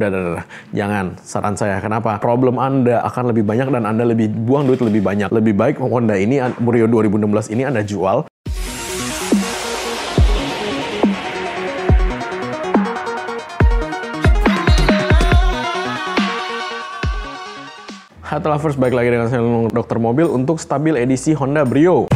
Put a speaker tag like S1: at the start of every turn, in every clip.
S1: Udah, udah, udah, jangan. Saran saya, kenapa? Problem Anda akan lebih banyak dan Anda lebih buang duit lebih banyak. Lebih baik Honda ini, Murio 2016 ini Anda jual, Hai lovers, Baik lagi dengan saya Dokter Mobil untuk stabil edisi Honda Brio.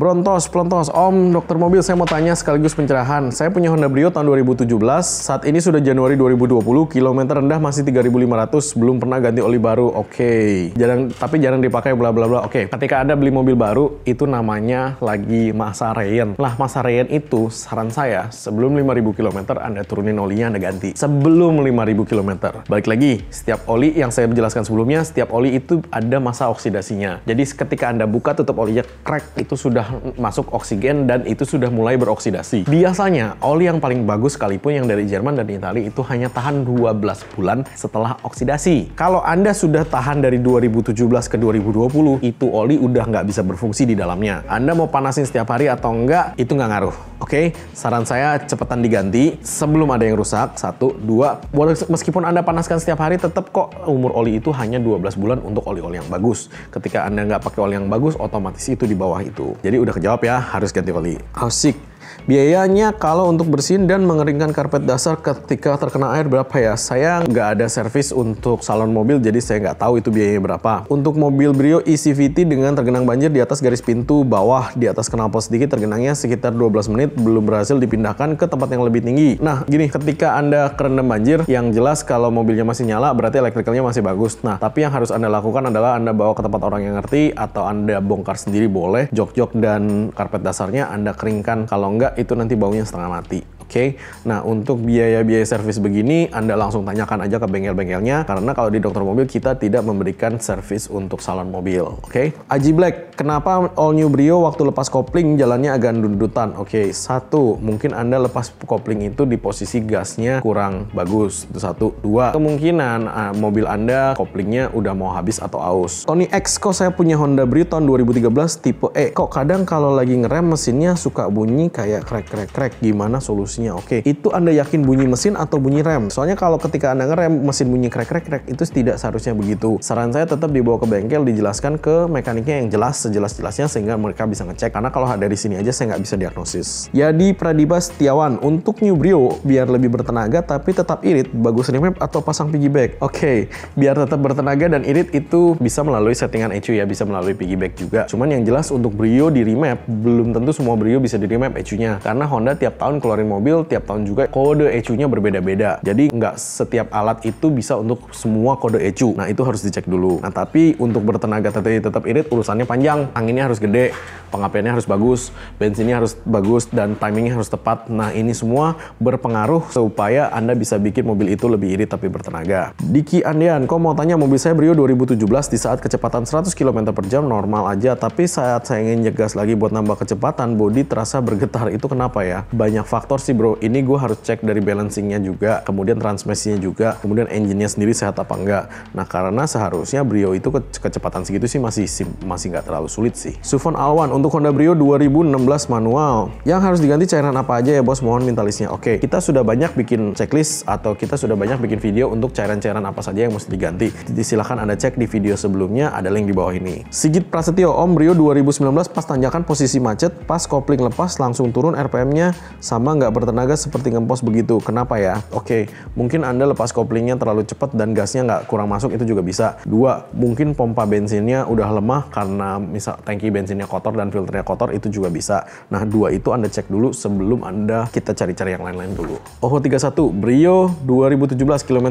S1: Brontos, Brontos, Om, dokter mobil saya mau tanya sekaligus pencerahan. Saya punya Honda Brio tahun 2017, saat ini sudah Januari 2020, kilometer rendah masih 3500, belum pernah ganti oli baru, oke. Okay. Jarang, tapi jarang dipakai, bla bla bla, oke. Okay. Ketika Anda beli mobil baru, itu namanya lagi masa Ryan. Lah, masa Ryan itu, saran saya, sebelum 5000 km, Anda turunin olinya, Anda ganti. Sebelum 5000 km. Balik lagi, setiap oli yang saya jelaskan sebelumnya, setiap oli itu ada masa oksidasinya. Jadi ketika Anda buka tutup olinya, crack itu sudah masuk oksigen dan itu sudah mulai beroksidasi. Biasanya oli yang paling bagus sekalipun yang dari Jerman dan Italia itu hanya tahan 12 bulan setelah oksidasi. Kalau Anda sudah tahan dari 2017 ke 2020, itu oli udah nggak bisa berfungsi di dalamnya. Anda mau panasin setiap hari atau nggak itu nggak ngaruh. Oke, okay? saran saya cepetan diganti sebelum ada yang rusak. Satu, dua, meskipun Anda panaskan setiap hari, tetap kok umur oli itu hanya 12 bulan untuk oli-oli yang bagus. Ketika Anda nggak pakai oli yang bagus, otomatis itu di bawah itu. Jadi udah kejawab ya, harus ganti oli. Asik. Biayanya kalau untuk bersihin dan mengeringkan karpet dasar ketika terkena air berapa ya? Saya nggak ada servis untuk salon mobil, jadi saya nggak tahu itu biayanya berapa. Untuk mobil Brio ECVT dengan tergenang banjir di atas garis pintu, bawah di atas knalpot sedikit tergenangnya sekitar 12 menit, belum berhasil dipindahkan ke tempat yang lebih tinggi. Nah, gini, ketika Anda kerendam banjir, yang jelas kalau mobilnya masih nyala, berarti elektrikalnya masih bagus. Nah, tapi yang harus Anda lakukan adalah Anda bawa ke tempat orang yang ngerti, atau Anda bongkar sendiri boleh, jok-jok dan karpet dasarnya Anda keringkan kalau enggak itu nanti baunya setengah mati okay? nah untuk biaya-biaya servis begini Anda langsung tanyakan aja ke bengkel-bengkelnya karena kalau di dokter mobil kita tidak memberikan servis untuk salon mobil. Oke, okay? Aji Black, kenapa all new Brio waktu lepas kopling jalannya agak dundutan? Oke, okay, satu mungkin Anda lepas kopling itu di posisi gasnya kurang bagus. Itu satu, dua kemungkinan uh, mobil Anda koplingnya udah mau habis atau aus. Tony X, kok saya punya Honda Brio tahun 2013 tipe E. Kok kadang kalau lagi ngerem mesinnya suka bunyi kayak krek krek krek. Gimana solusi? oke. Okay. Itu Anda yakin bunyi mesin atau bunyi rem? Soalnya kalau ketika Anda ngerem mesin bunyi krek-krek-krek itu tidak seharusnya begitu. Saran saya tetap dibawa ke bengkel dijelaskan ke mekaniknya yang jelas sejelas-jelasnya sehingga mereka bisa ngecek. Karena kalau dari sini aja saya nggak bisa diagnosis. Jadi Pradiba Setiawan untuk New Brio biar lebih bertenaga tapi tetap irit bagus nih remap atau pasang piggyback. Oke, okay. biar tetap bertenaga dan irit itu bisa melalui settingan ECU ya, bisa melalui piggyback juga. Cuman yang jelas untuk Brio di remap belum tentu semua Brio bisa di remap ECU-nya karena Honda tiap tahun keluarin mobil mobil tiap tahun juga kode ECU-nya berbeda-beda. Jadi nggak setiap alat itu bisa untuk semua kode ECU. Nah itu harus dicek dulu. Nah tapi untuk bertenaga tetap tetap irit urusannya panjang. Anginnya harus gede, pengapiannya harus bagus, bensinnya harus bagus dan timingnya harus tepat. Nah ini semua berpengaruh supaya Anda bisa bikin mobil itu lebih irit tapi bertenaga. Diki Andian, kok mau tanya mobil saya Brio 2017 di saat kecepatan 100 km per jam normal aja, tapi saat saya ingin nyegas lagi buat nambah kecepatan, bodi terasa bergetar. Itu kenapa ya? Banyak faktor sih bro ini gue harus cek dari balancingnya juga kemudian transmisinya juga kemudian engine-nya sendiri sehat apa enggak nah karena seharusnya Brio itu ke kecepatan segitu sih masih masih nggak terlalu sulit sih Sufon Alwan untuk Honda Brio 2016 manual yang harus diganti cairan apa aja ya bos mohon minta listnya oke kita sudah banyak bikin checklist atau kita sudah banyak bikin video untuk cairan-cairan apa saja yang mesti diganti jadi silahkan anda cek di video sebelumnya ada link di bawah ini Sigit Prasetyo Om Brio 2019 pas tanjakan posisi macet pas kopling lepas langsung turun RPM-nya sama nggak bertenaga seperti ngempos begitu. Kenapa ya? Oke, mungkin Anda lepas koplingnya terlalu cepat dan gasnya nggak kurang masuk itu juga bisa. Dua, mungkin pompa bensinnya udah lemah karena misal tangki bensinnya kotor dan filternya kotor itu juga bisa. Nah, dua itu Anda cek dulu sebelum Anda kita cari-cari yang lain-lain dulu. Oho 31, Brio 2017 km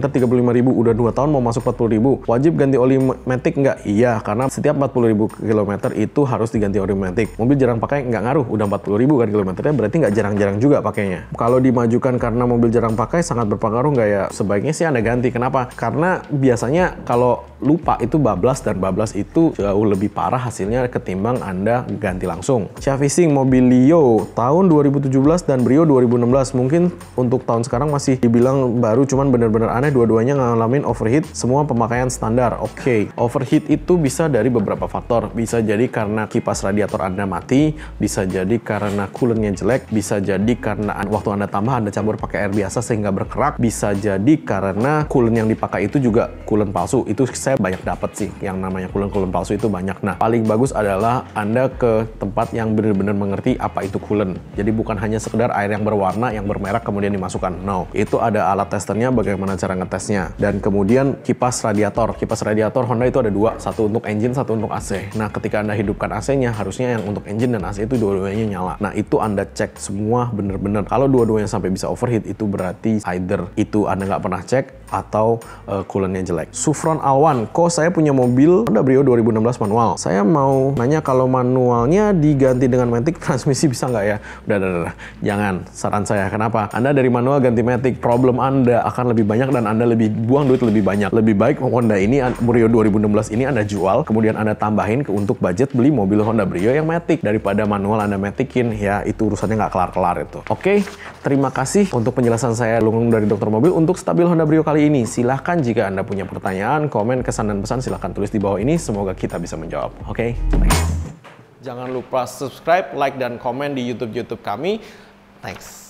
S1: ribu udah 2 tahun mau masuk ribu. Wajib ganti oli matic nggak? Iya, karena setiap ribu km itu harus diganti oli matic. Mobil jarang pakai nggak ngaruh, udah ribu kan kilometernya berarti nggak jarang-jarang juga pakainya. Kalau dimajukan karena mobil jarang pakai sangat berpengaruh nggak ya? Sebaiknya sih Anda ganti. Kenapa? Karena biasanya kalau lupa itu bablas dan bablas itu jauh lebih parah hasilnya ketimbang Anda ganti langsung. Sing Mobilio tahun 2017 dan Brio 2016 mungkin untuk tahun sekarang masih dibilang baru cuman bener-bener aneh dua-duanya ngalamin overheat semua pemakaian standar. Oke, okay. overheat itu bisa dari beberapa faktor. Bisa jadi karena kipas radiator Anda mati, bisa jadi karena coolernya jelek, bisa jadi karena waktu Anda tambah Anda campur pakai air biasa sehingga berkerak bisa jadi karena coolant yang dipakai itu juga coolant palsu. Itu saya banyak dapat sih yang namanya coolant-coolant palsu itu banyak. Nah, paling bagus adalah Anda ke tempat yang benar-benar mengerti apa itu coolant. Jadi bukan hanya sekedar air yang berwarna yang bermerah kemudian dimasukkan. No, itu ada alat testernya bagaimana cara ngetesnya. Dan kemudian kipas radiator. Kipas radiator Honda itu ada dua, satu untuk engine, satu untuk AC. Nah, ketika Anda hidupkan AC-nya harusnya yang untuk engine dan AC itu dua-duanya nyala. Nah, itu Anda cek semua benar-benar kalau dua-duanya sampai bisa overheat itu berarti either itu Anda nggak pernah cek atau uh, eh, coolantnya jelek. Sufron Alwan, kok saya punya mobil Honda Brio 2016 manual. Saya mau nanya kalau manualnya diganti dengan matic transmisi bisa nggak ya? Udah, udah, udah, jangan. Saran saya kenapa? Anda dari manual ganti matic, problem Anda akan lebih banyak dan Anda lebih buang duit lebih banyak. Lebih baik Honda ini Brio 2016 ini Anda jual, kemudian Anda tambahin ke untuk budget beli mobil Honda Brio yang matic daripada manual Anda maticin ya itu urusannya nggak kelar-kelar itu. Oke, okay, Terima kasih untuk penjelasan saya Lungung dari Dokter Mobil untuk stabil Honda Brio kali ini. Silahkan jika Anda punya pertanyaan, komen, kesan, dan pesan silahkan tulis di bawah ini. Semoga kita bisa menjawab. Oke, okay? Jangan lupa subscribe, like, dan komen di YouTube-YouTube kami. Thanks.